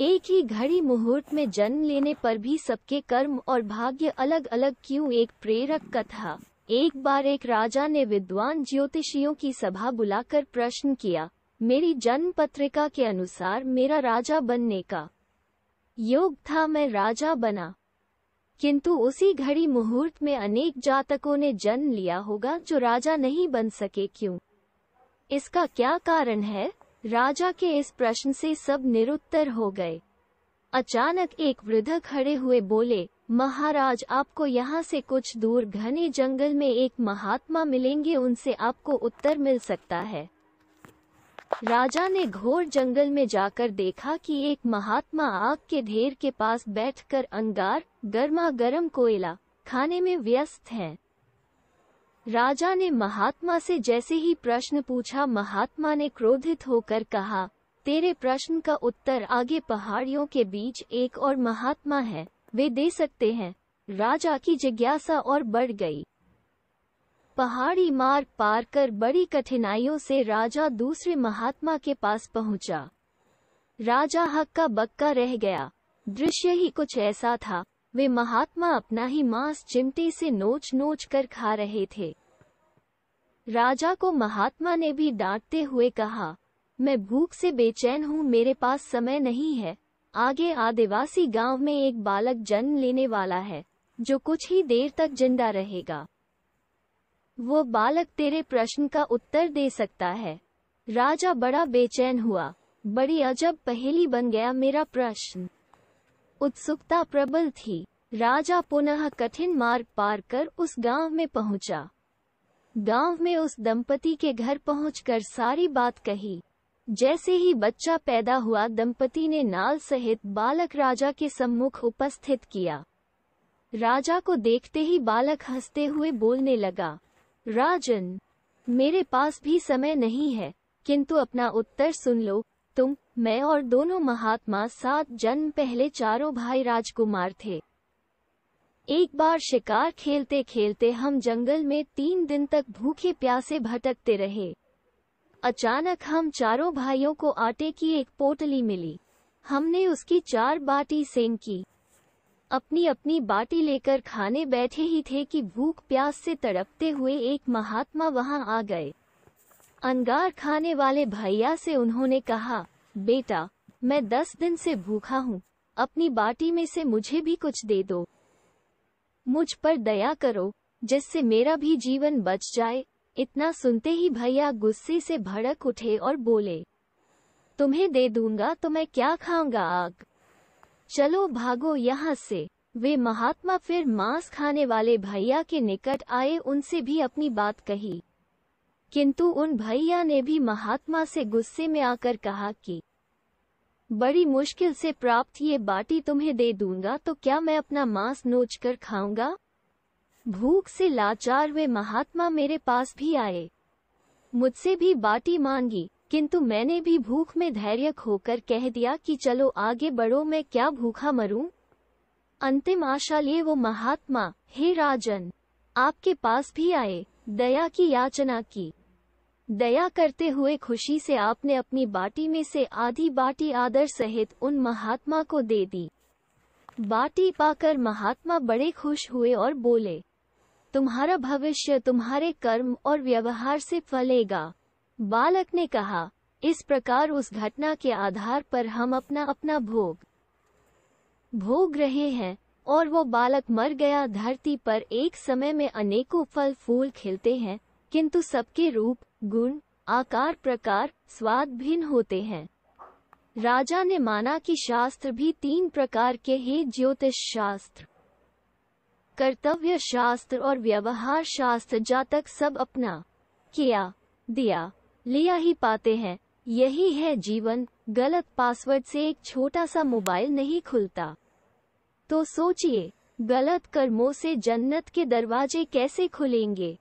एक ही घड़ी मुहूर्त में जन्म लेने पर भी सबके कर्म और भाग्य अलग अलग क्यों एक प्रेरक कथा एक बार एक राजा ने विद्वान ज्योतिषियों की सभा बुलाकर प्रश्न किया मेरी जन्म पत्रिका के अनुसार मेरा राजा बनने का योग था मैं राजा बना किंतु उसी घड़ी मुहूर्त में अनेक जातकों ने जन्म लिया होगा जो राजा नहीं बन सके क्यों इसका क्या कारण है राजा के इस प्रश्न से सब निरुत्तर हो गए अचानक एक वृद्ध खड़े हुए बोले महाराज आपको यहाँ से कुछ दूर घने जंगल में एक महात्मा मिलेंगे उनसे आपको उत्तर मिल सकता है राजा ने घोर जंगल में जाकर देखा कि एक महात्मा आग के ढेर के पास बैठकर अंगार गर्मा गर्म कोयला खाने में व्यस्त हैं। राजा ने महात्मा से जैसे ही प्रश्न पूछा महात्मा ने क्रोधित होकर कहा तेरे प्रश्न का उत्तर आगे पहाड़ियों के बीच एक और महात्मा है वे दे सकते हैं राजा की जिज्ञासा और बढ़ गई पहाड़ी मार्ग पार कर बड़ी कठिनाइयों से राजा दूसरे महात्मा के पास पहुंचा। राजा हक्का बक्का रह गया दृश्य ही कुछ ऐसा था वे महात्मा अपना ही मांस चिमटे से नोच नोच कर खा रहे थे राजा को महात्मा ने भी डांटते हुए कहा मैं भूख से बेचैन हूँ मेरे पास समय नहीं है आगे आदिवासी गांव में एक बालक जन्म लेने वाला है जो कुछ ही देर तक जिंदा रहेगा वो बालक तेरे प्रश्न का उत्तर दे सकता है राजा बड़ा बेचैन हुआ बड़ी अजब पहेली बन गया मेरा प्रश्न उत्सुकता प्रबल थी राजा पुनः कठिन मार्ग पार कर उस गांव में पहुंचा गांव में उस दंपति के घर पहुंचकर सारी बात कही जैसे ही बच्चा पैदा हुआ दंपति ने नाल सहित बालक राजा के सम्मुख उपस्थित किया राजा को देखते ही बालक हंसते हुए बोलने लगा राजन मेरे पास भी समय नहीं है किंतु अपना उत्तर सुन लो तुम मैं और दोनों महात्मा सात जन्म पहले चारों भाई राजकुमार थे एक बार शिकार खेलते खेलते हम जंगल में तीन दिन तक भूखे प्यासे भटकते रहे अचानक हम चारों भाइयों को आटे की एक पोटली मिली हमने उसकी चार बाटी सेंग की अपनी अपनी बाटी लेकर खाने बैठे ही थे कि भूख प्यास से तड़पते हुए एक महात्मा वहां आ गए अनगार खाने वाले भैया से उन्होंने कहा बेटा मैं दस दिन से भूखा हूँ अपनी बाटी में से मुझे भी कुछ दे दो मुझ पर दया करो जिससे मेरा भी जीवन बच जाए इतना सुनते ही भैया गुस्से से भड़क उठे और बोले तुम्हें दे दूंगा तो मैं क्या खाऊंगा आग चलो भागो यहाँ से वे महात्मा फिर मांस खाने वाले भैया के निकट आए उनसे भी अपनी बात कही किंतु उन भैया ने भी महात्मा से गुस्से में आकर कहा कि बड़ी मुश्किल से प्राप्त ये बाटी तुम्हें दे दूंगा तो क्या मैं अपना मांस नोच कर खाऊंगा भूख से लाचार हुए महात्मा मेरे पास भी आए मुझसे भी बाटी मांगी किंतु मैंने भी भूख में धैर्य खोकर कह दिया कि चलो आगे बढ़ो मैं क्या भूखा मरूं? अंतिम आशा लिए वो महात्मा हे राजन आपके पास भी आए दया की याचना की दया करते हुए खुशी से आपने अपनी बाटी में से आधी बाटी आदर सहित उन महात्मा को दे दी बाटी पाकर महात्मा बड़े खुश हुए और बोले तुम्हारा भविष्य तुम्हारे कर्म और व्यवहार से फलेगा बालक ने कहा इस प्रकार उस घटना के आधार पर हम अपना अपना भोग भोग रहे हैं और वो बालक मर गया धरती पर एक समय में अनेकों फल फूल खिलते हैं किंतु सबके रूप गुण आकार प्रकार स्वाद भिन्न होते हैं राजा ने माना कि शास्त्र भी तीन प्रकार के हैं ज्योतिष शास्त्र कर्तव्य शास्त्र और व्यवहार शास्त्र जा तक सब अपना किया दिया लिया ही पाते हैं यही है जीवन गलत पासवर्ड से एक छोटा सा मोबाइल नहीं खुलता तो सोचिए गलत कर्मों से जन्नत के दरवाजे कैसे खुलेंगे